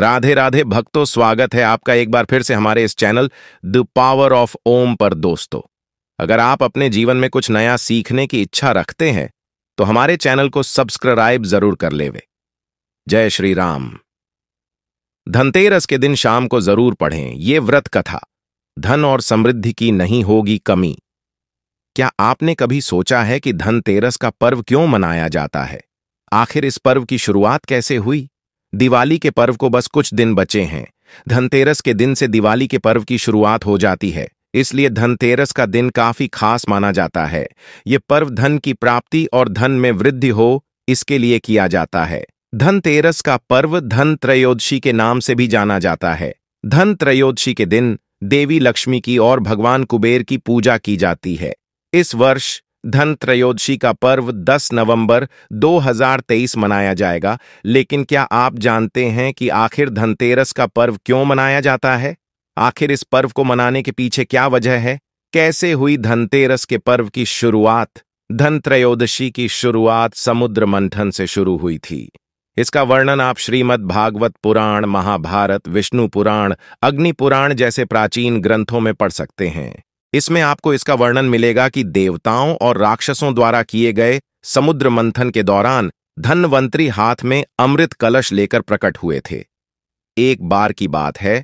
राधे राधे भक्तों स्वागत है आपका एक बार फिर से हमारे इस channel the power of Om पर दोस्तों अगर आप अपने जीवन में कुछ नया सीखने की इच्छा रखते हैं तो हमारे चैनल को सब्सक्राइब जरूर कर लेवे जय श्री राम धनतेरस के दिन शाम को जरूर पढ़ें ये व्रत कथा धन और समृद्धि की नहीं होगी कमी क्या आपने कभी सोचा है कि धनतेरस का पर्व क्यों मनाया जाता है आखिर इस पर्व की शुरुआत कैसे हुई दिवाली के पर्व को बस कुछ दिन बचे हैं धनतेरस के दिन से दिवाली के पर्व की शुरुआत हो जाती है इसलिए धनतेरस का दिन काफी खास माना जाता है ये पर्व धन की प्राप्ति और धन में वृद्धि हो इसके लिए किया जाता है धनतेरस का पर्व धन त्रयोदशी के नाम से भी जाना जाता है धन त्रयोदशी के दिन देवी लक्ष्मी की और भगवान कुबेर की पूजा की जाती है इस वर्ष धन त्रयोदशी का पर्व 10 नवंबर 2023 मनाया जाएगा लेकिन क्या आप जानते हैं कि आखिर धनतेरस का पर्व क्यों मनाया जाता है आखिर इस पर्व को मनाने के पीछे क्या वजह है कैसे हुई धनतेरस के पर्व की शुरुआत धन त्रयोदशी की शुरुआत समुद्र मंथन से शुरू हुई थी इसका वर्णन आप श्रीमद् भागवत पुराण महाभारत विष्णु पुराण अग्नि पुराण जैसे प्राचीन ग्रंथों में पढ़ सकते हैं इसमें आपको इसका वर्णन मिलेगा कि देवताओं और राक्षसों द्वारा किए गए समुद्र मंथन के दौरान धनवंतरी हाथ में अमृत कलश लेकर प्रकट हुए थे एक बार की बात है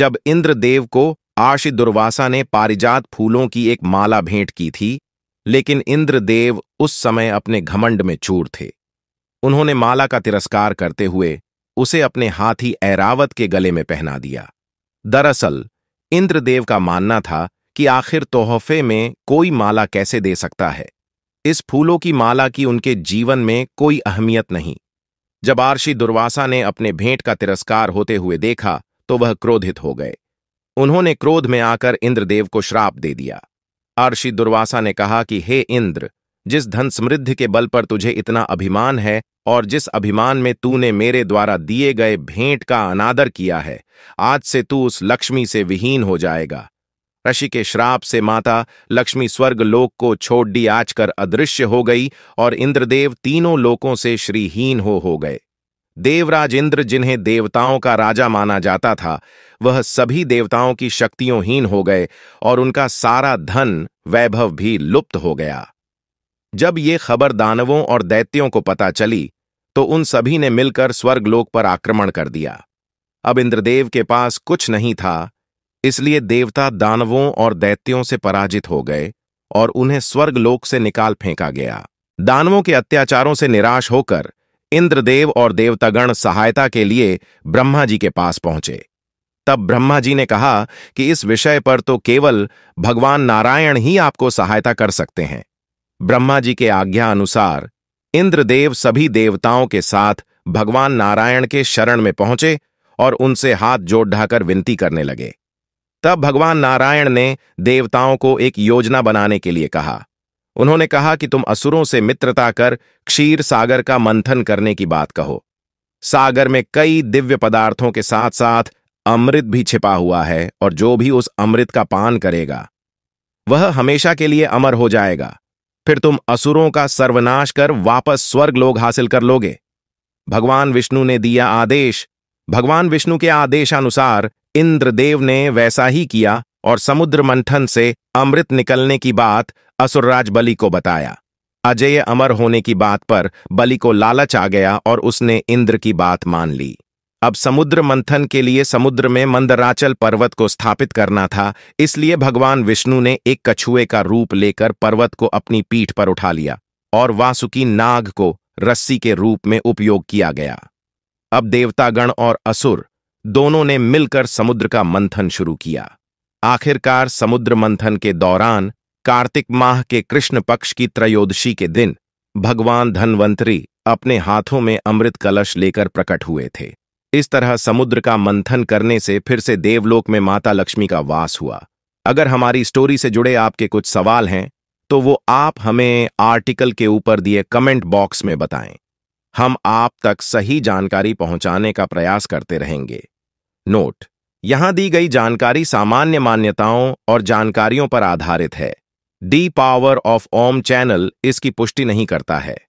जब इंद्रदेव को आशी दुर्वासा ने पारिजात फूलों की एक माला भेंट की थी लेकिन इंद्रदेव उस समय अपने घमंड में चूर थे उन्होंने माला का तिरस्कार करते हुए उसे अपने हाथी ऐरावत के गले में पहना दिया दरअसल इंद्रदेव का मानना था कि आखिर तोहफे में कोई माला कैसे दे सकता है इस फूलों की माला की उनके जीवन में कोई अहमियत नहीं जब आरशी दुर्वासा ने अपने भेंट का तिरस्कार होते हुए देखा तो वह क्रोधित हो गए उन्होंने क्रोध में आकर इंद्रदेव को श्राप दे दिया आर्षी दुर्वासा ने कहा कि हे इंद्र जिस धन समृद्धि के बल पर तुझे इतना अभिमान है और जिस अभिमान में तूने मेरे द्वारा दिए गए भेंट का अनादर किया है आज से तू उस लक्ष्मी से विहीन हो जाएगा ऋषि के श्राप से माता लक्ष्मी स्वर्ग लोक को छोड़ दी आज कर अदृश्य हो गई और इंद्रदेव तीनों लोकों से श्रीहीन हो हो गए देवराज इंद्र जिन्हें देवताओं का राजा माना जाता था वह सभी देवताओं की शक्तियोंहीन हो गए और उनका सारा धन वैभव भी लुप्त हो गया जब ये खबर दानवों और दैत्यों को पता चली तो उन सभी ने मिलकर स्वर्गलोक पर आक्रमण कर दिया अब इंद्रदेव के पास कुछ नहीं था इसलिए देवता दानवों और दैत्यों से पराजित हो गए और उन्हें स्वर्ग लोक से निकाल फेंका गया दानवों के अत्याचारों से निराश होकर इंद्रदेव और देवतागण सहायता के लिए ब्रह्मा जी के पास पहुंचे तब ब्रह्मा जी ने कहा कि इस विषय पर तो केवल भगवान नारायण ही आपको सहायता कर सकते हैं ब्रह्मा जी के आज्ञा अनुसार इंद्रदेव सभी देवताओं के साथ भगवान नारायण के शरण में पहुंचे और उनसे हाथ जोड़ ढाकर विनती करने लगे तब भगवान नारायण ने देवताओं को एक योजना बनाने के लिए कहा उन्होंने कहा कि तुम असुरों से मित्रता कर क्षीर सागर का मंथन करने की बात कहो सागर में कई दिव्य पदार्थों के साथ साथ अमृत भी छिपा हुआ है और जो भी उस अमृत का पान करेगा वह हमेशा के लिए अमर हो जाएगा फिर तुम असुरों का सर्वनाश कर वापस स्वर्ग लोग हासिल कर लोगे भगवान विष्णु ने दिया आदेश भगवान विष्णु के आदेशानुसार इंद्रदेव ने वैसा ही किया और समुद्र मंथन से अमृत निकलने की बात असुरराज बलि को बताया अजय अमर होने की बात पर बलि को लालच आ गया और उसने इंद्र की बात मान ली अब समुद्र मंथन के लिए समुद्र में मंदराचल पर्वत को स्थापित करना था इसलिए भगवान विष्णु ने एक कछुए का रूप लेकर पर्वत को अपनी पीठ पर उठा लिया और वासुकी नाग को रस्सी के रूप में उपयोग किया गया अब देवतागण और असुर दोनों ने मिलकर समुद्र का मंथन शुरू किया आखिरकार समुद्र मंथन के दौरान कार्तिक माह के कृष्ण पक्ष की त्रयोदशी के दिन भगवान धनवंतरी अपने हाथों में अमृत कलश लेकर प्रकट हुए थे इस तरह समुद्र का मंथन करने से फिर से देवलोक में माता लक्ष्मी का वास हुआ अगर हमारी स्टोरी से जुड़े आपके कुछ सवाल हैं तो वो आप हमें आर्टिकल के ऊपर दिए कमेंट बॉक्स में बताएं हम आप तक सही जानकारी पहुंचाने का प्रयास करते रहेंगे नोट यहां दी गई जानकारी सामान्य मान्यताओं और जानकारियों पर आधारित है the power of Om channel इसकी पुष्टि नहीं करता है